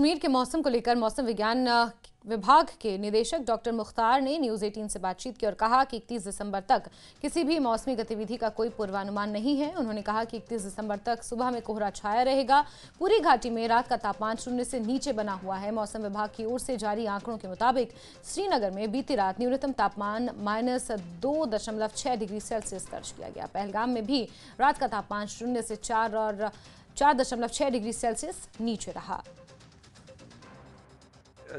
कश्मीर के मौसम को लेकर मौसम विज्ञान विभाग के निदेशक डॉक्टर मुख्तार ने न्यूज़ 18 से बातचीत की और कहा कि 31 दिसंबर तक किसी भी मौसमी गतिविधि का कोई पूर्वानुमान नहीं है उन्होंने कहा कि 31 दिसंबर तक सुबह में कोहरा छाया रहेगा पूरी घाटी में रात का तापमान शून्य से नीचे बना हुआ है मौसम विभाग की ओर से जारी आंकड़ों के मुताबिक श्रीनगर में बीती रात न्यूनतम तापमान माइनस डिग्री सेल्सियस दर्ज किया गया पहलगाम में भी रात का तापमान शून्य से चार और चार डिग्री सेल्सियस नीचे रहा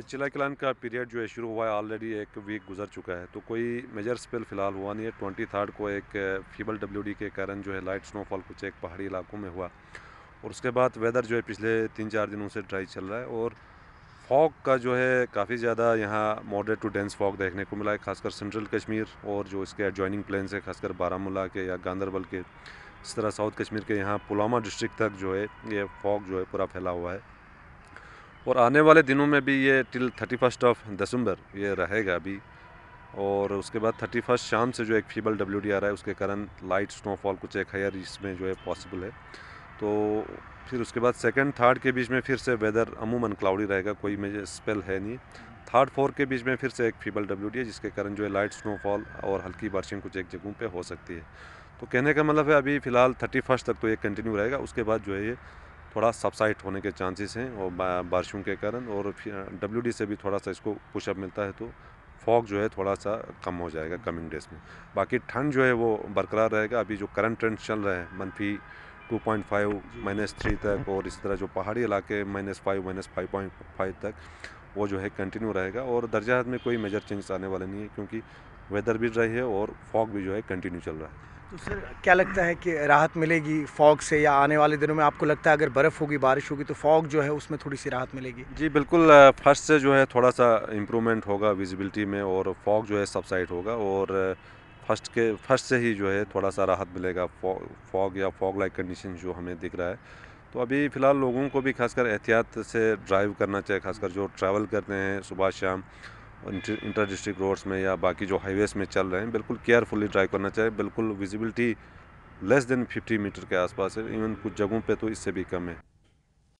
चिला क्लान का पीरियड जो है शुरू हुआ है ऑलरेडी एक वीक गुजर चुका है तो कोई मेजर स्पेल फ़िलहाल हुआ नहीं है ट्वेंटी थर्ड को एक फीबल uh, डब्ल्यू के कारण जो है लाइट स्नोफॉल कुछ एक पहाड़ी इलाकों में हुआ और उसके बाद वेदर जो है पिछले तीन चार दिनों से ड्राई चल रहा है और फॉग का जो है काफ़ी ज़्यादा यहाँ मॉडरेट टू डेंस फॉग देखने को मिला है खासकर सेंट्रल कश्मीर और जो इसके एडजॉइनिंग प्लेन्स है खासकर बारामूला के या गांधरबल के इस तरह साउथ कश्मीर के यहाँ पुलवामा डिस्ट्रिक्ट तक जो है ये फॉग जो है पूरा फैला हुआ है और आने वाले दिनों में भी ये till thirty first of December ये रहेगा अभी और उसके बाद थर्टी फर्स्ट शाम से जो एक फीबल डब्ल्यू डी आ रहा है उसके कारण लाइट स्नोफॉल कुछ एक हायर इसमें जो है पॉसिबल है तो फिर उसके बाद सेकंड थर्ड के बीच में फिर से वेदर अमूमन क्लाउडी रहेगा कोई मेजर स्पेल है नहीं थर्ड फोर के बीच में फिर से एक फीबल डब्ल्यू डी है जिसके कारण जो है लाइट स्नोफॉल और हल्की बारिशें कुछ एक जगहों पे हो सकती है तो कहने का मतलब है अभी फ़िलहाल थर्टी फर्स्ट तक तो ये कंटिन्यू रहेगा उसके बाद जो है ये थोड़ा सबसाइट होने के चांसेस हैं और बारिशों के कारण और डब्ल्यू से भी थोड़ा सा इसको पुशअप मिलता है तो फॉग जो है थोड़ा सा कम हो जाएगा कमिंग डेज में बाकी ठंड जो है वो बरकरार रहेगा अभी जो करंट ट्रेंड चल रहा है मनफी 2.5 माइनस थ्री तक और इसी तरह जो पहाड़ी इलाके minus five minus five point five तक वो जो है कंटिन्यू रहेगा और दर्जा में कोई मेजर चेंज आने वाले नहीं है क्योंकि वेदर भी रही है और फॉग भी जो है कंटिन्यू चल रहा है तो सर क्या लगता है कि राहत मिलेगी फॉग से या आने वाले दिनों में आपको लगता है अगर बर्फ़ होगी बारिश होगी तो फॉग जो है उसमें थोड़ी सी राहत मिलेगी जी बिल्कुल फर्स्ट से जो है थोड़ा सा इम्प्रूवमेंट होगा विजिबिलिटी में और फॉग जो है सबसाइड होगा और फर्स्ट के फर्स्ट से ही जो है थोड़ा सा राहत मिलेगा फॉग या फॉग लाइक कंडीशन जो हमें दिख रहा है तो अभी फ़िलहाल लोगों को भी खासकर एहतियात से ड्राइव करना चाहिए खासकर जो ट्रैवल करते हैं सुबह शाम इंटर डिस्ट्रिक्ट रोड्स में या बाकी जो हाईवेज में चल रहे हैं बिल्कुल केयरफुली ड्राइव करना चाहिए बिल्कुल विजिबिलिटी लेस देन 50 मीटर के आसपास है इवन कुछ जगहों पे तो इससे भी कम है